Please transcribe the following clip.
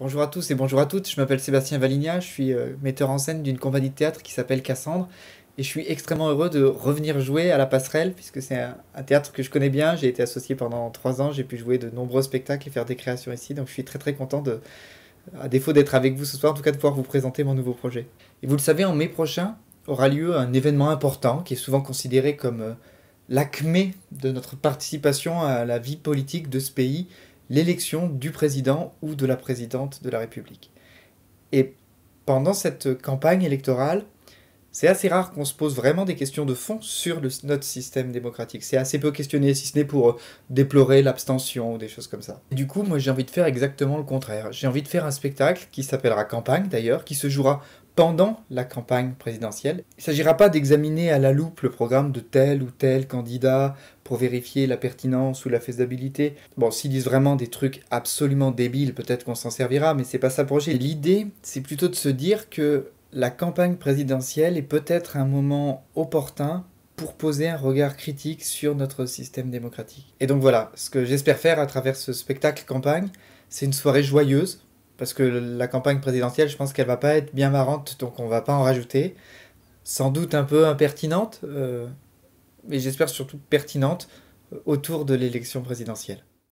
Bonjour à tous et bonjour à toutes, je m'appelle Sébastien Valigna, je suis euh, metteur en scène d'une compagnie de théâtre qui s'appelle Cassandre et je suis extrêmement heureux de revenir jouer à la passerelle puisque c'est un, théâtre que je connais bien, j'ai été associé pendant trois ans, j'ai pu jouer de nombreux spectacles et faire des créations ici, donc je suis très très content de, à défaut d'être avec vous ce soir, en tout cas de pouvoir vous présenter mon nouveau projet. Et vous le savez, en mai prochain aura lieu un événement important qui est souvent considéré comme euh, l'acmé de notre participation à la vie politique de ce pays l'élection du président ou de la présidente de la République. Et pendant cette campagne électorale, c'est assez rare qu'on se pose vraiment des questions de fond sur notre système démocratique. C'est assez peu questionné, si ce n'est pour euh, déplorer l'abstention ou des choses comme ça. du coup, moi j'ai envie de faire exactement le contraire. J'ai envie de faire un spectacle qui s'appellera Campagne d'ailleurs, qui se jouera pendant la campagne présidentielle. Il ne s'agira pas d'examiner à la loupe le programme de tel ou tel candidat pour vérifier la pertinence ou la faisabilité. Bon, s'ils disent vraiment des trucs absolument débiles, peut-être qu'on s'en servira, mais c'est pas ça le projet. L'idée, c'est plutôt de se dire que la campagne présidentielle est peut-être un moment opportun pour poser un regard critique sur notre système démocratique. Et donc voilà, ce que j'espère faire à travers ce spectacle campagne, c'est une soirée joyeuse, parce que la campagne présidentielle, je pense qu'elle va pas être bien marrante, donc on va pas en rajouter. Sans doute un peu impertinente, euh, mais j'espère surtout pertinente euh, autour de l'élection présidentielle.